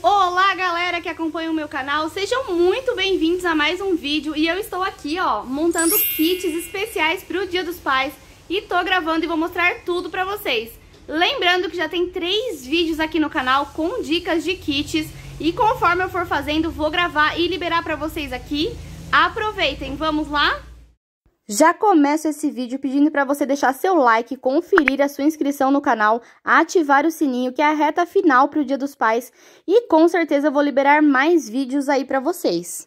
Olá galera que acompanha o meu canal, sejam muito bem-vindos a mais um vídeo e eu estou aqui ó, montando kits especiais para o Dia dos Pais e tô gravando e vou mostrar tudo para vocês. Lembrando que já tem três vídeos aqui no canal com dicas de kits e conforme eu for fazendo vou gravar e liberar para vocês aqui. Aproveitem, vamos lá? Já começo esse vídeo pedindo para você deixar seu like, conferir a sua inscrição no canal, ativar o sininho que é a reta final para o Dia dos Pais e com certeza vou liberar mais vídeos aí para vocês.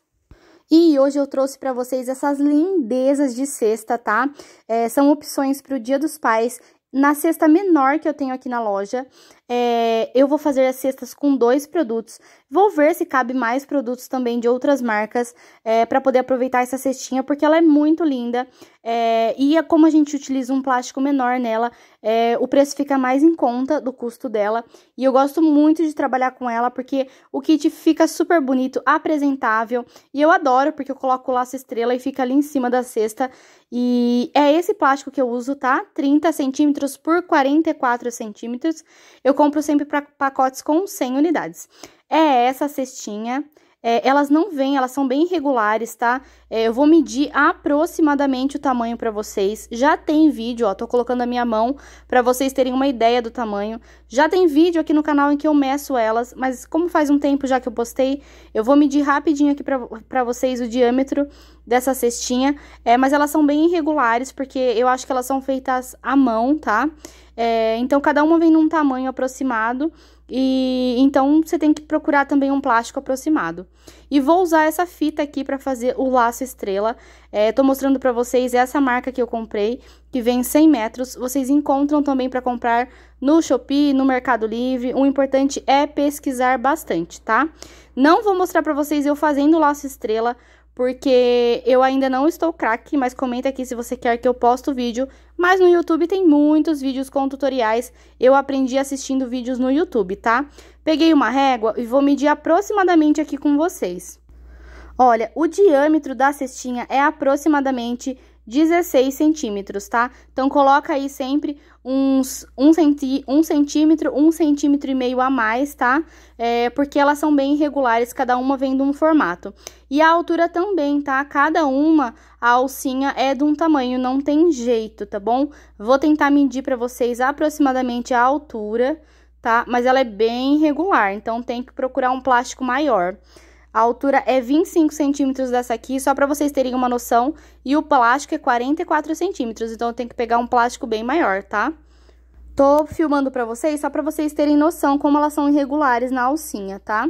E hoje eu trouxe para vocês essas lindezas de cesta, tá? É, são opções para o Dia dos Pais na cesta menor que eu tenho aqui na loja. É, eu vou fazer as cestas com dois produtos. Vou ver se cabe mais produtos também de outras marcas é, para poder aproveitar essa cestinha, porque ela é muito linda. É, e é como a gente utiliza um plástico menor nela, é, o preço fica mais em conta do custo dela. E eu gosto muito de trabalhar com ela, porque o kit fica super bonito, apresentável. E eu adoro, porque eu coloco o laço estrela e fica ali em cima da cesta. E é esse plástico que eu uso, tá? 30 centímetros por 44 centímetros. Eu eu compro sempre pra pacotes com 100 unidades. É essa cestinha é, elas não vêm, elas são bem irregulares, tá? É, eu vou medir aproximadamente o tamanho para vocês. Já tem vídeo, ó, tô colocando a minha mão para vocês terem uma ideia do tamanho. Já tem vídeo aqui no canal em que eu meço elas, mas como faz um tempo já que eu postei, eu vou medir rapidinho aqui para vocês o diâmetro dessa cestinha. É, mas elas são bem irregulares, porque eu acho que elas são feitas à mão, tá? É, então, cada uma vem num tamanho aproximado. E então você tem que procurar também um plástico aproximado. E vou usar essa fita aqui para fazer o laço estrela. É, tô mostrando para vocês essa marca que eu comprei, que vem 100 metros. Vocês encontram também para comprar no Shopee, no Mercado Livre. O importante é pesquisar bastante, tá? Não vou mostrar para vocês eu fazendo o laço estrela, porque eu ainda não estou craque, mas comenta aqui se você quer que eu poste o vídeo. Mas no YouTube tem muitos vídeos com tutoriais, eu aprendi assistindo vídeos no YouTube, tá? Peguei uma régua e vou medir aproximadamente aqui com vocês. Olha, o diâmetro da cestinha é aproximadamente 16 centímetros, tá? Então, coloca aí sempre uns 1 um centí um centímetro, 1 um centímetro e meio a mais, tá? É, porque elas são bem irregulares, cada uma vem de um formato. E a altura também, tá? Cada uma, a alcinha é de um tamanho, não tem jeito, tá bom? Vou tentar medir para vocês aproximadamente a altura, tá? Mas ela é bem irregular, então tem que procurar um plástico maior. A altura é 25 centímetros dessa aqui, só para vocês terem uma noção. E o plástico é 44 centímetros, então eu tenho que pegar um plástico bem maior, tá? Tô filmando para vocês só para vocês terem noção como elas são irregulares na alcinha, tá?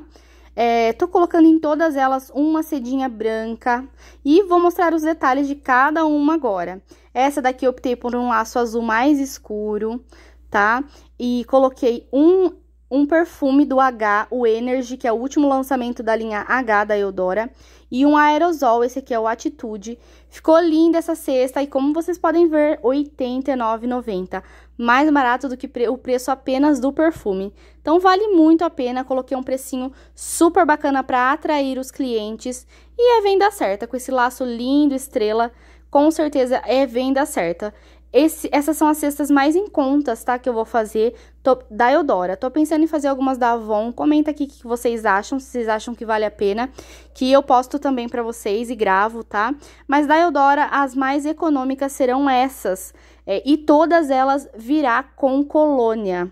É, tô colocando em todas elas uma cedinha branca e vou mostrar os detalhes de cada uma agora. Essa daqui eu optei por um laço azul mais escuro, tá? E coloquei um um perfume do H, o Energy, que é o último lançamento da linha H da Eudora, e um aerosol, esse aqui é o Atitude. Ficou linda essa cesta e como vocês podem ver, R$ 89,90, mais barato do que o preço apenas do perfume. Então vale muito a pena, coloquei um precinho super bacana para atrair os clientes e é venda certa, com esse laço lindo, estrela, com certeza é venda certa. Esse, essas são as cestas mais em contas, tá? Que eu vou fazer tô, da Eudora. Tô pensando em fazer algumas da Avon. Comenta aqui o que vocês acham, se vocês acham que vale a pena. Que eu posto também pra vocês e gravo, tá? Mas da Eudora, as mais econômicas serão essas. É, e todas elas virá com colônia.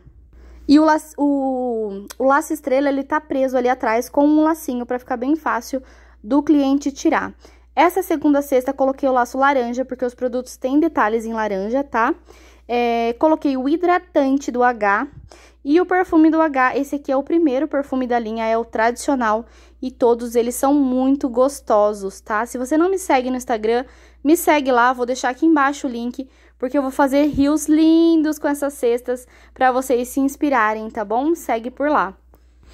E o, laço, o, o laço estrela, ele tá preso ali atrás com um lacinho pra ficar bem fácil do cliente tirar. Essa segunda cesta coloquei o laço laranja, porque os produtos têm detalhes em laranja, tá? É, coloquei o hidratante do H e o perfume do H. Esse aqui é o primeiro perfume da linha, é o tradicional e todos eles são muito gostosos, tá? Se você não me segue no Instagram, me segue lá, vou deixar aqui embaixo o link, porque eu vou fazer rios lindos com essas cestas para vocês se inspirarem, tá bom? Segue por lá.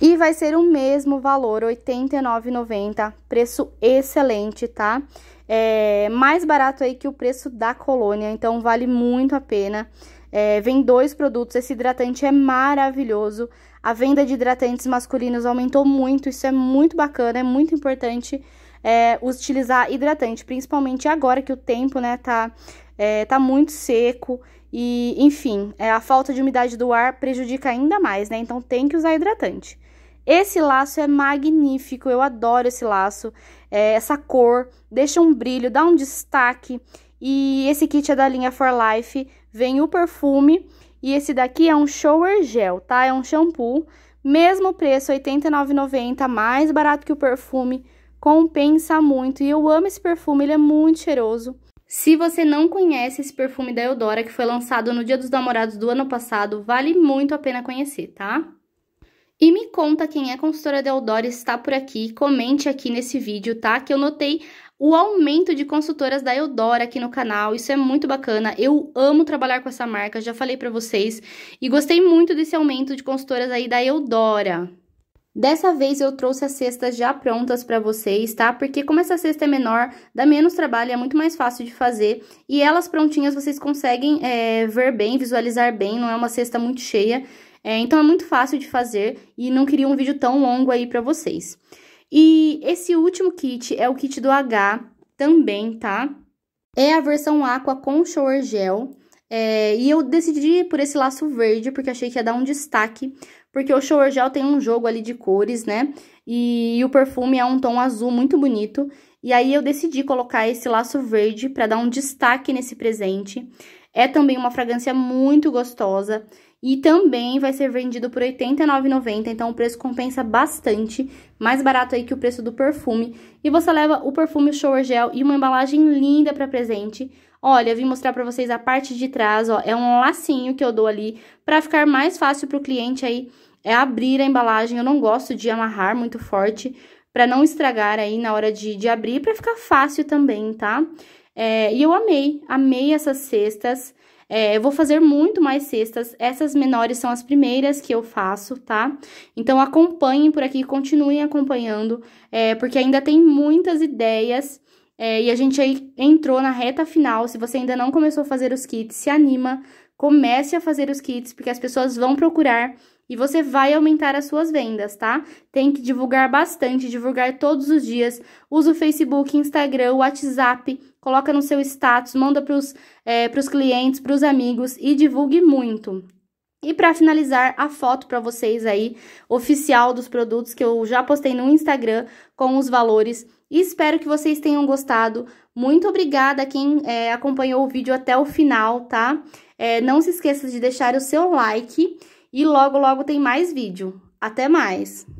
E vai ser o mesmo valor, R$ 89,90, preço excelente, tá? É mais barato aí que o preço da colônia, então vale muito a pena. É, vem dois produtos, esse hidratante é maravilhoso. A venda de hidratantes masculinos aumentou muito, isso é muito bacana, é muito importante é, utilizar hidratante, principalmente agora que o tempo, né, tá, é, tá muito seco. E, enfim, é, a falta de umidade do ar prejudica ainda mais, né? Então tem que usar hidratante. Esse laço é magnífico, eu adoro esse laço, é, essa cor, deixa um brilho, dá um destaque. E esse kit é da linha For Life, vem o perfume e esse daqui é um shower gel, tá? É um shampoo, mesmo preço, R$ 89,90, mais barato que o perfume, compensa muito. E eu amo esse perfume, ele é muito cheiroso. Se você não conhece esse perfume da Eudora, que foi lançado no Dia dos Namorados do ano passado, vale muito a pena conhecer, tá? E me conta quem é consultora Deodoro está por aqui, comente aqui nesse vídeo, tá? Que eu notei o aumento de consultoras da Eudora aqui no canal, isso é muito bacana. Eu amo trabalhar com essa marca, já falei para vocês, e gostei muito desse aumento de consultoras aí da Eudora. Dessa vez eu trouxe as cestas já prontas para vocês, tá? Porque como essa cesta é menor, dá menos trabalho, é muito mais fácil de fazer. E elas prontinhas vocês conseguem é, ver bem, visualizar bem, não é uma cesta muito cheia. É, então é muito fácil de fazer e não queria um vídeo tão longo aí para vocês. E esse último kit é o kit do H também, tá? É a versão aqua com shower gel. É, e eu decidi por esse laço verde, porque achei que ia dar um destaque. Porque o shower gel tem um jogo ali de cores, né? E, e o perfume é um tom azul muito bonito. E aí eu decidi colocar esse laço verde para dar um destaque nesse presente. É também uma fragrância muito gostosa. E também vai ser vendido por R$ 89,90, então o preço compensa bastante, mais barato aí que o preço do perfume. E você leva o perfume Shower Gel e uma embalagem linda para presente. Olha, vim mostrar para vocês a parte de trás, ó, é um lacinho que eu dou ali para ficar mais fácil para o cliente aí é abrir a embalagem. Eu não gosto de amarrar muito forte para não estragar aí na hora de, de abrir, para ficar fácil também, tá? É, e eu amei, amei essas cestas. É, eu vou fazer muito mais cestas, essas menores são as primeiras que eu faço, tá? Então, acompanhem por aqui, continuem acompanhando, é, porque ainda tem muitas ideias... É, e a gente aí entrou na reta final. Se você ainda não começou a fazer os kits, se anima, Comece a fazer os kits, porque as pessoas vão procurar e você vai aumentar as suas vendas, tá? Tem que divulgar bastante, divulgar todos os dias. Usa o Facebook, Instagram, WhatsApp, coloca no seu status, manda para os é, pros clientes, para os amigos e divulgue muito. E para finalizar, a foto para vocês aí, oficial dos produtos que eu já postei no Instagram com os valores. espero que vocês tenham gostado. Muito obrigada a quem é, acompanhou o vídeo até o final, tá? É, não se esqueça de deixar o seu like e logo, logo tem mais vídeo. Até mais!